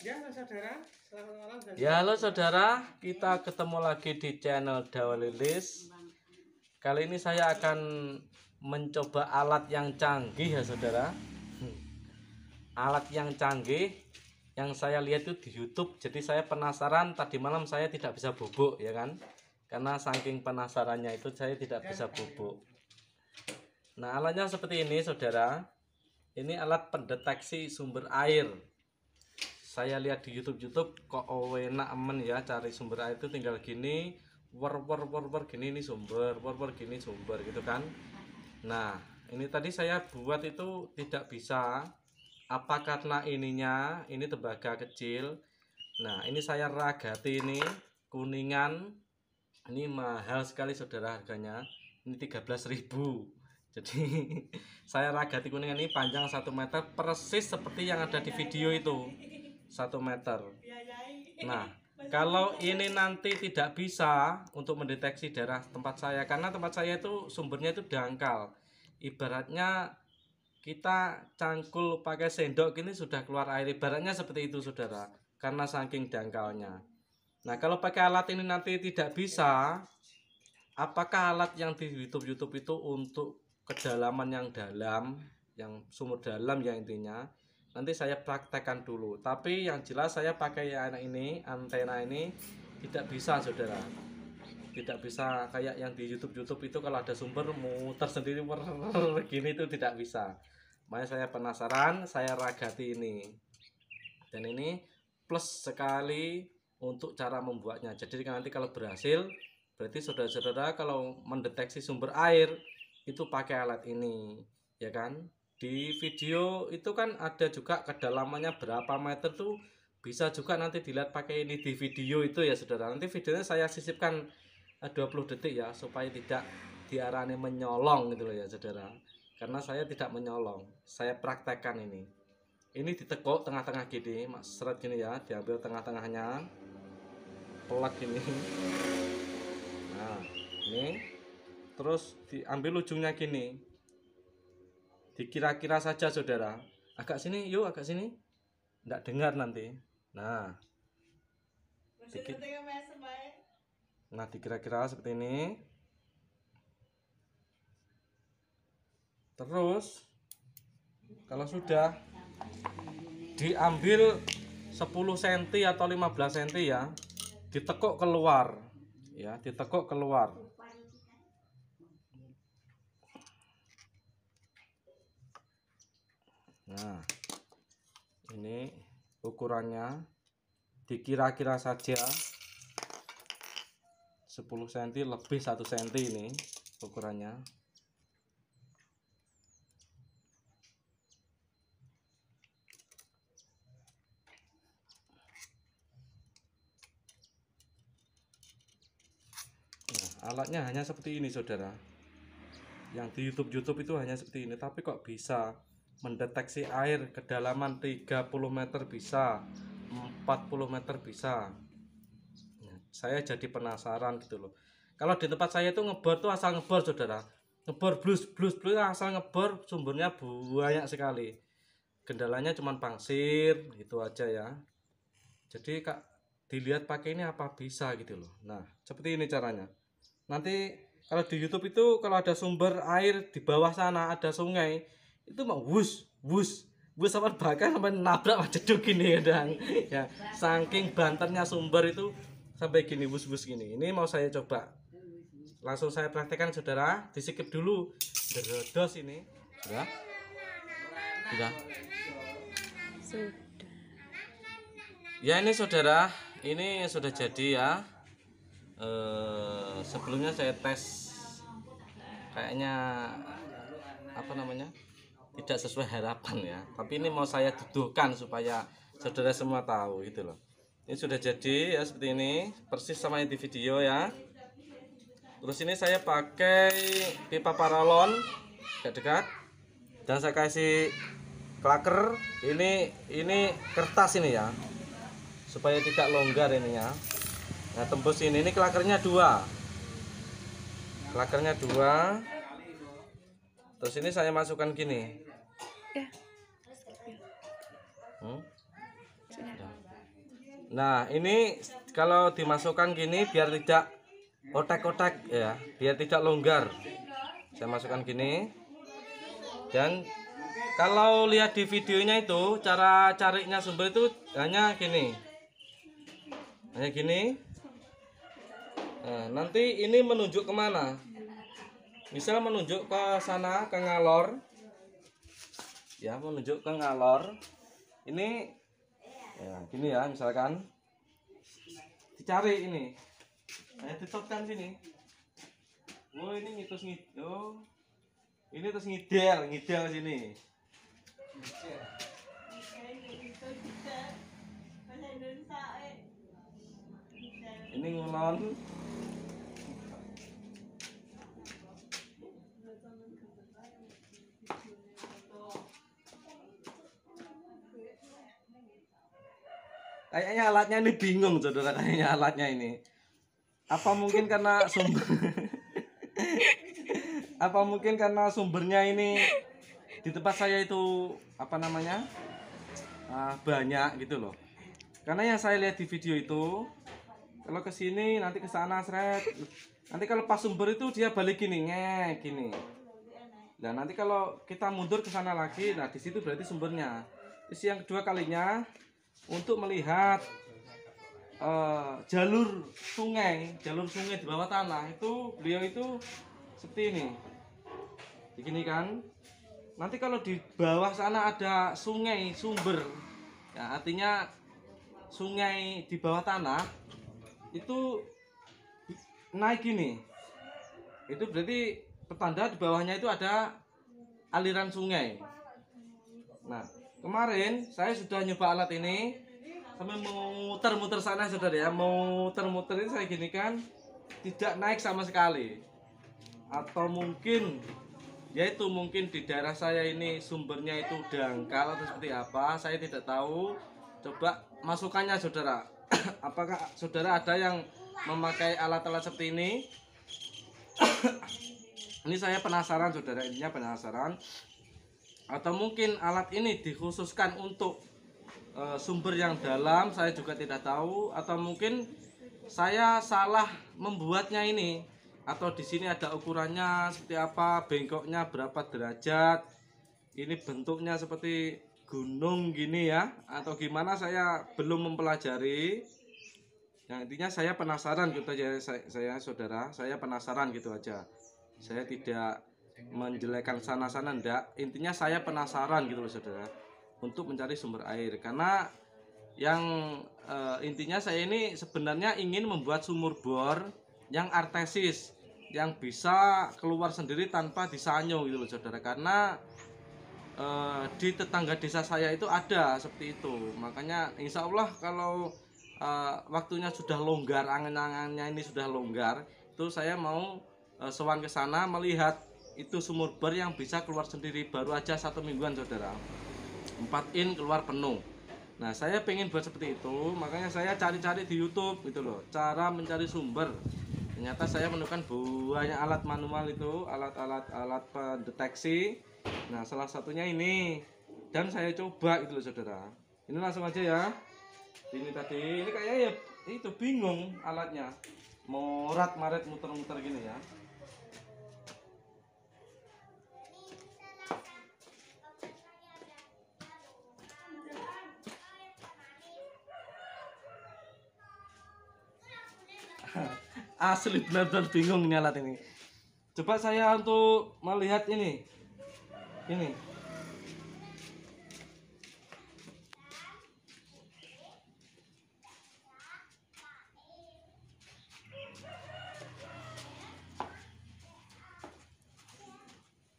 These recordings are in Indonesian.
Ya halo saudara, selamat malam. Dan ya halo saudara, kita ketemu lagi di channel Dawalilis. Kali ini saya akan mencoba alat yang canggih ya saudara. Hmm. Alat yang canggih yang saya lihat itu di YouTube. Jadi saya penasaran tadi malam saya tidak bisa bubuk ya kan? Karena saking penasarannya itu saya tidak bisa bubuk. Nah, alatnya seperti ini saudara. Ini alat pendeteksi sumber air saya lihat di YouTube YouTube kok enak aman ya cari sumber air itu tinggal gini war war war war gini ini sumber war war gini sumber gitu kan nah ini tadi saya buat itu tidak bisa apa karena ininya ini tembaga kecil nah ini saya ragati ini kuningan ini mahal sekali saudara harganya ini 13.000 jadi saya ragati kuningan ini panjang 1 meter persis seperti yang ada di video itu satu meter. Iya, iya, iya. Nah, kalau ini nanti tidak bisa untuk mendeteksi daerah tempat saya karena tempat saya itu sumbernya itu dangkal. Ibaratnya kita cangkul pakai sendok ini sudah keluar air ibaratnya seperti itu saudara karena saking dangkalnya. Nah kalau pakai alat ini nanti tidak bisa, apakah alat yang di YouTube YouTube itu untuk kedalaman yang dalam, yang sumur dalam ya intinya, nanti saya praktekkan dulu tapi yang jelas saya pakai yang ini antena ini tidak bisa saudara tidak bisa kayak yang di YouTube YouTube itu kalau ada sumber muter sendiri begini itu tidak bisa makanya saya penasaran saya ragati ini dan ini plus sekali untuk cara membuatnya jadi nanti kalau berhasil berarti saudara-saudara kalau mendeteksi sumber air itu pakai alat ini ya kan di video itu kan ada juga kedalamannya berapa meter tuh bisa juga nanti dilihat pakai ini di video itu ya saudara nanti videonya saya sisipkan 20 eh, detik ya supaya tidak diarani menyolong gitu loh ya saudara karena saya tidak menyolong saya praktekkan ini ini ditekuk tengah-tengah gini seret gini ya diambil tengah-tengahnya pelak gini nah ini terus diambil ujungnya gini dikira-kira saja saudara agak sini yuk agak sini tidak dengar nanti nah dikit nah dikira-kira seperti ini terus kalau sudah diambil 10 cm atau 15 cm ya ditekuk keluar ya ditekuk keluar Nah, ini ukurannya dikira-kira saja 10 cm lebih 1 cm ini ukurannya. Nah, alatnya hanya seperti ini, saudara. Yang di YouTube-YouTube itu hanya seperti ini, tapi kok bisa mendeteksi air kedalaman 30 meter bisa 40 meter bisa ya, saya jadi penasaran gitu loh kalau di tempat saya itu ngebor tuh asal ngebor saudara ngebor blus blus blus asal ngebor sumbernya banyak sekali kendalanya cuman pangsir itu aja ya jadi kak dilihat pakai ini apa bisa gitu loh nah seperti ini caranya nanti kalau di YouTube itu kalau ada sumber air di bawah sana ada sungai itu mau wus wus wus sama bahkan sampai nabrak macet gini ya dan ya saking bantennya sumber itu sampai gini wus wus gini ini mau saya coba langsung saya praktekkan saudara disikip dulu dos ini sudah sudah sudah ya ini saudara ini sudah jadi ya e, sebelumnya saya tes kayaknya apa namanya tidak sesuai harapan ya tapi ini mau saya duduhkan supaya saudara semua tahu gitu loh ini sudah jadi ya seperti ini persis sama yang di video ya terus ini saya pakai pipa paralon dekat-dekat dan saya kasih klaker ini ini kertas ini ya supaya tidak longgar ininya. nah tembus ini ini klakernya dua klakernya dua Terus ini saya masukkan gini. Ya. Hmm? Nah, ini kalau dimasukkan gini biar tidak otak-otak ya, biar tidak longgar. Saya masukkan gini. Dan kalau lihat di videonya itu cara carinya sumber itu hanya gini. Hanya gini. Nah, nanti ini menunjuk kemana? misal menunjuk ke sana ke ngalor ya menunjuk ke ngalor ini ya gini ya misalkan dicari ini saya tutupkan sini oh ini ngitus ngidel oh. ini terus ngidel ngidel sini ini ngulon Kayaknya alatnya ini bingung saudara kayaknya alatnya ini. Apa mungkin karena sumber Apa mungkin karena sumbernya ini di tempat saya itu apa namanya? Uh, banyak gitu loh. Karena yang saya lihat di video itu kalau ke sini nanti ke sana seret. Nanti kalau pas sumber itu dia balik gini, ngek gini. Dan nah, nanti kalau kita mundur ke sana lagi, nah di situ berarti sumbernya. Terus yang kedua kalinya untuk melihat uh, jalur sungai, jalur sungai di bawah tanah itu beliau itu seperti ini. Begini kan. Nanti kalau di bawah sana ada sungai sumber. Ya, artinya sungai di bawah tanah itu naik gini. Itu berarti petanda di bawahnya itu ada aliran sungai. Nah, kemarin saya sudah nyoba alat ini sampai muter-muter sana saudara ya mau muter ini saya gini kan tidak naik sama sekali atau mungkin yaitu mungkin di daerah saya ini sumbernya itu dangkal atau seperti apa saya tidak tahu coba masukannya saudara apakah saudara ada yang memakai alat-alat seperti ini ini saya penasaran saudara ini penasaran atau mungkin alat ini dikhususkan untuk e, sumber yang dalam saya juga tidak tahu atau mungkin saya salah membuatnya ini atau di sini ada ukurannya seperti apa bengkoknya berapa derajat ini bentuknya seperti gunung gini ya atau gimana saya belum mempelajari yang nah, intinya saya penasaran gitu aja saya, saya saudara saya penasaran gitu aja saya tidak menjelekan sana-sana ndak intinya saya penasaran gitu loh saudara untuk mencari sumber air karena yang e, intinya saya ini sebenarnya ingin membuat sumur bor yang artesis yang bisa keluar sendiri tanpa disanyo gitu loh saudara karena e, di tetangga desa saya itu ada seperti itu makanya insya Allah kalau e, waktunya sudah longgar angin-anginnya ini sudah longgar itu saya mau e, sewan ke sana melihat itu sumur bor yang bisa keluar sendiri baru aja satu mingguan saudara 4 in keluar penuh nah saya pengen buat seperti itu makanya saya cari-cari di YouTube gitu loh cara mencari sumber ternyata saya menemukan banyak alat manual itu alat-alat alat pendeteksi nah salah satunya ini dan saya coba gitu loh saudara ini langsung aja ya ini tadi ini kayaknya ya itu bingung alatnya morat maret muter-muter gini ya Asli benar-benar bingung nyalat ini. Coba saya untuk melihat ini. Ini.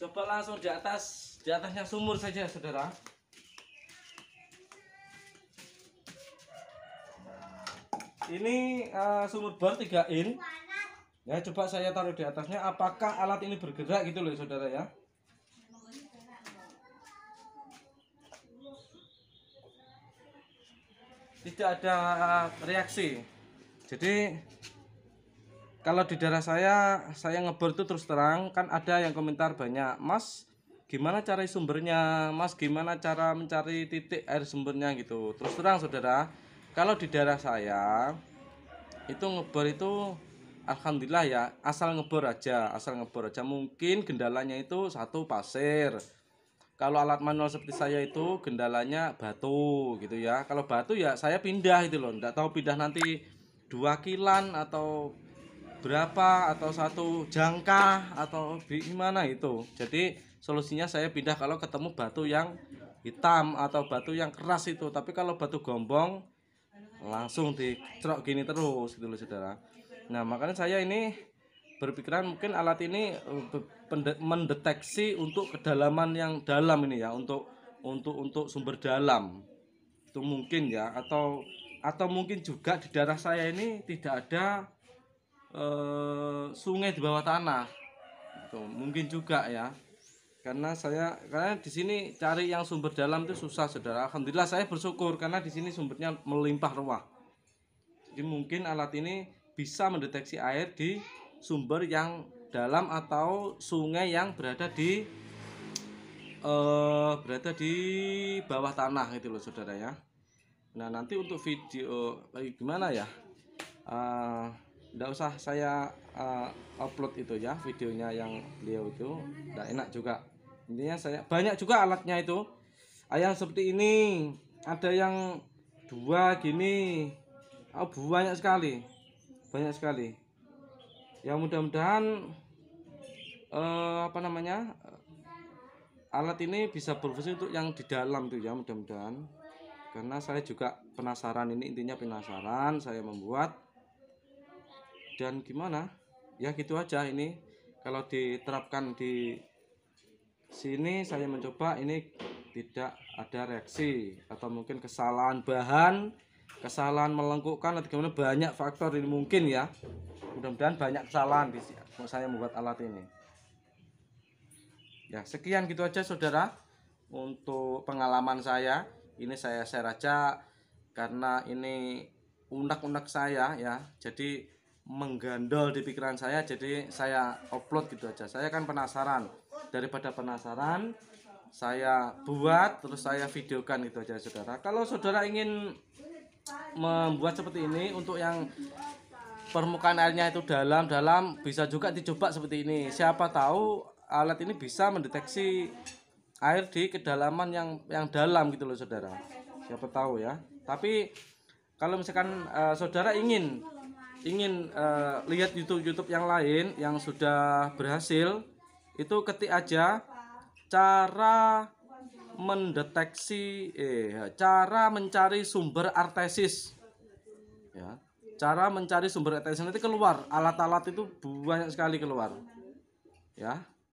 Coba langsung di atas, di atasnya sumur saja, Saudara. Ini uh, sumur bor 3 in. Ya, coba saya taruh di atasnya. Apakah alat ini bergerak gitu loh, Saudara ya? Tidak ada eh, reaksi. Jadi kalau di daerah saya, saya ngebor itu terus terang kan ada yang komentar banyak, Mas, gimana cara sumbernya mas gimana cara mencari titik air sumbernya gitu terus terang saudara kalau di daerah saya itu ngebor itu alhamdulillah ya asal ngebor aja asal ngebor aja mungkin gendalanya itu satu pasir kalau alat manual seperti saya itu gendalanya batu gitu ya kalau batu ya saya pindah itu loh nggak tahu pindah nanti dua kilan atau berapa atau satu jangka atau gimana itu jadi solusinya saya pindah kalau ketemu batu yang hitam atau batu yang keras itu tapi kalau batu gombong langsung dicerok gini terus gitu loh saudara nah makanya saya ini berpikiran mungkin alat ini eh, mendeteksi untuk kedalaman yang dalam ini ya untuk untuk untuk sumber dalam itu mungkin ya atau atau mungkin juga di daerah saya ini tidak ada e, sungai di bawah tanah itu mungkin juga ya karena saya karena di sini cari yang sumber dalam itu susah saudara alhamdulillah saya bersyukur karena di sini sumbernya melimpah ruah jadi mungkin alat ini bisa mendeteksi air di sumber yang dalam atau sungai yang berada di uh, berada di bawah tanah gitu loh saudara ya nah nanti untuk video eh, gimana ya eh, tidak usah saya uh, upload itu ya videonya yang beliau itu tidak enak juga intinya saya banyak juga alatnya itu ayam seperti ini ada yang dua gini oh, banyak sekali banyak sekali ya mudah-mudahan eh, apa namanya alat ini bisa berfungsi untuk yang di dalam tuh ya mudah-mudahan karena saya juga penasaran ini intinya penasaran saya membuat dan gimana ya gitu aja ini kalau diterapkan di sini saya mencoba ini tidak ada reaksi atau mungkin kesalahan bahan kesalahan melengkukkan atau gimana banyak faktor ini mungkin ya mudah-mudahan banyak kesalahan di saya membuat alat ini ya sekian gitu aja saudara untuk pengalaman saya ini saya share aja karena ini unak-unak saya ya jadi menggandol di pikiran saya jadi saya upload gitu aja saya kan penasaran daripada penasaran saya buat terus saya videokan gitu aja saudara kalau saudara ingin membuat seperti ini untuk yang permukaan airnya itu dalam-dalam bisa juga dicoba seperti ini siapa tahu alat ini bisa mendeteksi air di kedalaman yang yang dalam gitu loh saudara siapa tahu ya tapi kalau misalkan uh, saudara ingin ingin uh, lihat YouTube-YouTube yang lain yang sudah berhasil, itu ketik aja cara mendeteksi eh cara mencari sumber artesis. Ya. Cara mencari sumber artesis nanti keluar alat-alat itu banyak sekali keluar. Ya.